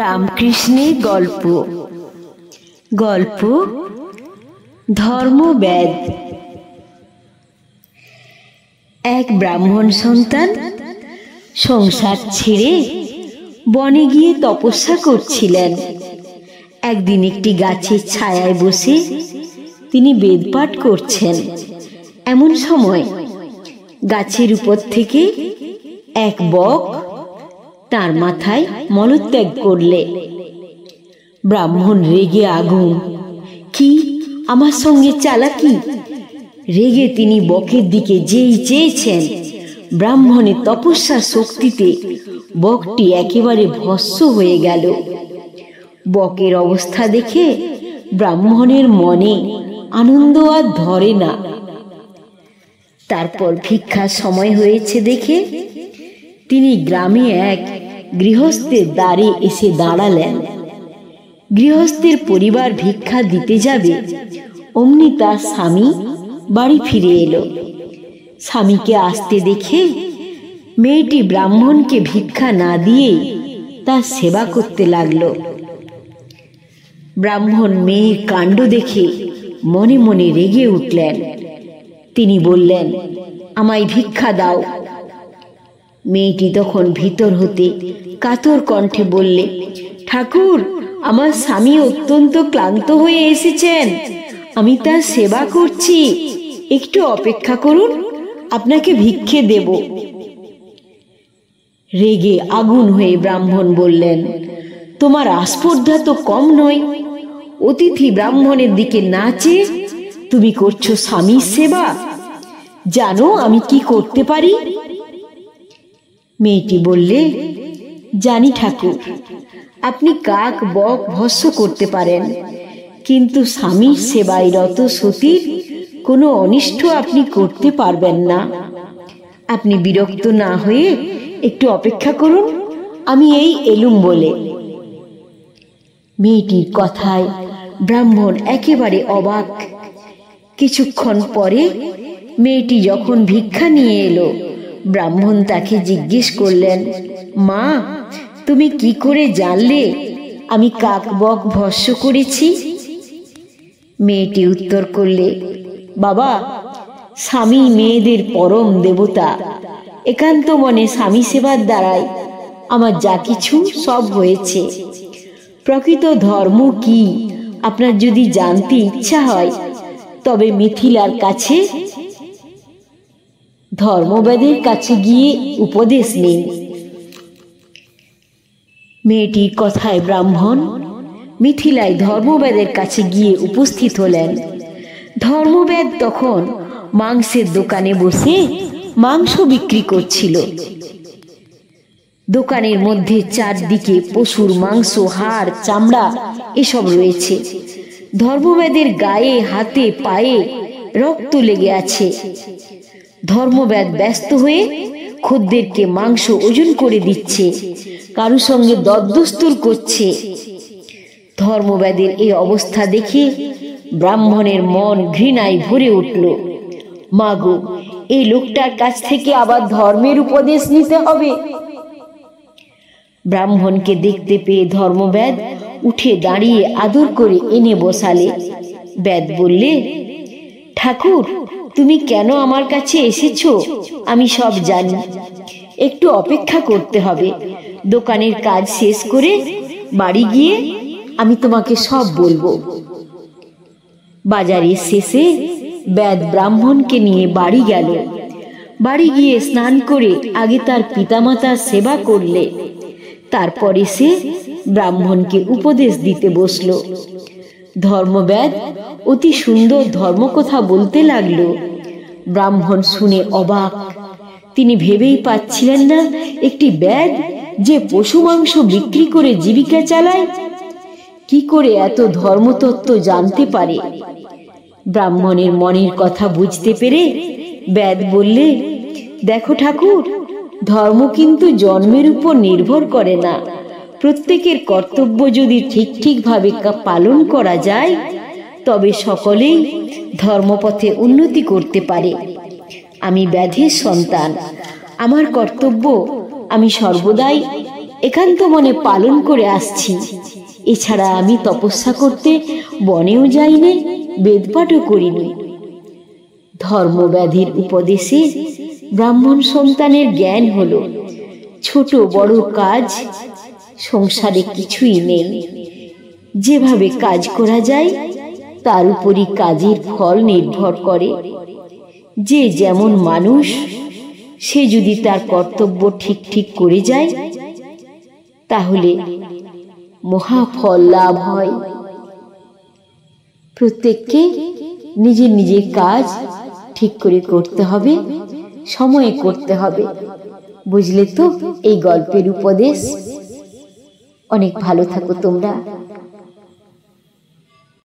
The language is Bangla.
রামকৃষ্ণের গল্প গল্প ধর্মবেদ এক ব্রাহ্মণ সন্তান সংসার ছেড়ে বনে গিয়ে তপস্যা করছিলেন একদিন একটি গাছের ছায়ায় বসে তিনি বেদপাঠ করছেন এমন সময় গাছের উপর থেকে এক বক তার মাথায় মলত্যাগ করলে ব্রাহ্মণ রেগে আগুন কি আমার সঙ্গে চালাকি রেগে তিনি বকের দিকে যেই চেয়েছেন ব্রাহ্মণের তপস্যার শক্তিতে বকটি একেবারে ভস্য হয়ে গেল বকের অবস্থা দেখে ব্রাহ্মণের মনে আনন্দ আর ধরে না তারপর ভিক্ষার সময় হয়েছে দেখে তিনি গ্রামে এক গৃহস্থের দ্বারে এসে দাঁড়ালেন গৃহস্থের পরিবার ভিক্ষা দিতে যাবে অমনি তার স্বামী বাড়ি ফিরে এলো স্বামীকে আসতে দেখে মেয়েটি ব্রাহ্মণকে ভিক্ষা না দিয়েই তার সেবা করতে লাগল ব্রাহ্মণ মেয়ের কাণ্ড দেখে মনে মনে রেগে উঠলেন তিনি বললেন আমায় ভিক্ষা দাও মেয়েটি তখন ভিতর হতে কাতর কণ্ঠে বললে ঠাকুর আমার স্বামী অত্যন্ত ক্লান্ত হয়ে এসেছেন আমি তার সেবা করছি একটু অপেক্ষা করুন আপনাকে ভিক্ষে দেব রেগে আগুন হয়ে ব্রাহ্মণ বললেন তোমার আস্পর্ধা তো কম নয় অতিথি ব্রাহ্মণের দিকে না তুমি করছো স্বামীর সেবা জানো আমি কি করতে পারি মেয়েটি বললে জানি ঠাকুর আপনি কাক বক ভস্য করতে পারেন কিন্তু স্বামীর সেবায় রত সতীর কোনো অনিষ্ট আপনি করতে পারবেন না আপনি বিরক্ত না হয়ে একটু অপেক্ষা করুন আমি এই এলুম বলে মেয়েটির কথায় ব্রাহ্মণ একেবারে অবাক কিছুক্ষণ পরে মেয়েটি যখন ভিক্ষা নিয়ে এলো ব্রাহ্মণ তাকে জিজ্ঞেস করলেন মা তুমি কি করে জানলে আমি কাক বক ভস্য করেছি মেয়েটি উত্তর করলে বাবা স্বামী মেয়েদের পরম দেবতা একান্ত মনে স্বামী সেবার দ্বারাই আমার যা কিছু সব হয়েছে প্রকৃত ধর্ম কি আপনার যদি জানতে ইচ্ছা হয় তবে মিথিলার কাছে ধর্মবেদের কাছে গিয়ে উপদেশ নিন মেয়েটি কথায় ব্রাহ্মণ মিথিলায় ধর্মবেদের কাছে গিয়ে উপস্থিত হলেন ধর্মবেদ তখন মাংসের দোকানে বসে মাংস বিক্রি করছিল দোকানের মধ্যে চারদিকে পশুর মাংস হাড় চামড়া এসব রয়েছে ধর্মবেদের গায়ে হাতে পায়ে রক্ত লেগে আছে ধর্মব্যাদ ব্যস্ত হয়ে খদ্দেরকে মাংস ওজন করে দিচ্ছে কারু সঙ্গে দদ্দস্তুর করছে ধর্মব্যাদের এই অবস্থা দেখে ব্রাহ্মণের মন ঘৃণায় ভরে উঠল মাগো এই লোকটার কাছ থেকে আবার ধর্মের উপদেশ নিতে হবে ব্রাহ্মণকে দেখতে পেয়ে ধর্মব্যাদ উঠে দাঁড়িয়ে আদর করে এনে বসালে ব্যাদ বললে ঠাকুর তুমি কেন আমার কাছে এসেছো আমি সব জানি একটু অপেক্ষা করতে হবে দোকানের কাজ শেষ করে বাড়ি গিয়ে আমি তোমাকে সব বলবো বাজারের শেষে ব্যাদ ব্রাহ্মণকে নিয়ে বাড়ি গেল বাড়ি গিয়ে স্নান করে আগে তার পিতামাতার সেবা করলে তারপরে সে ব্রাহ্মণকে উপদেশ দিতে বসল ধর্মব্যাদ অতি সুন্দর ধর্মকথা বলতে লাগল ব্রাহ্মণ শুনে অবাক তিনি ভেবেই পাচ্ছিলেন না একটি ব্যাগ যে পশু মাংস বিক্রি করে জীবিকা চালায় কি করে এত ধর্মতত্ত্ব জানতে পারে ব্রাহ্মণের মনের কথা বুঝতে পেরে ব্যাদ বললে দেখো ঠাকুর ধর্ম কিন্তু জন্মের উপর নির্ভর করে না প্রত্যেকের কর্তব্য যদি ঠিক ঠিকভাবে পালন করা যায় তবে সকলেই ধর্মপথে উন্নতি করতে পারে আমি ব্যাধের সন্তান আমার কর্তব্য আমি সর্বদাই একান্ত মনে পালন করে আসছি এছাড়া আমি তপস্যা করতে বনেও যাইনি বেদপাঠও করিনি ধর্মব্যাধির উপদেশে ব্রাহ্মণ সন্তানের জ্ঞান হল ছোট বড় কাজ সংসারে কিছুই নেই যেভাবে কাজ করা যায় তার উপরই কাজের ফল নির্ভর করে যে যেমন মানুষ সে যদি তার কর্তব্য ঠিক ঠিক করে যায় তাহলে মহাফল লাভ হয় প্রত্যেককে নিজের নিজের কাজ ঠিক করে করতে হবে সময়ে করতে হবে বুঝলে তো এই গল্পের উপদেশ অনেক ভালো থাকো তোমরা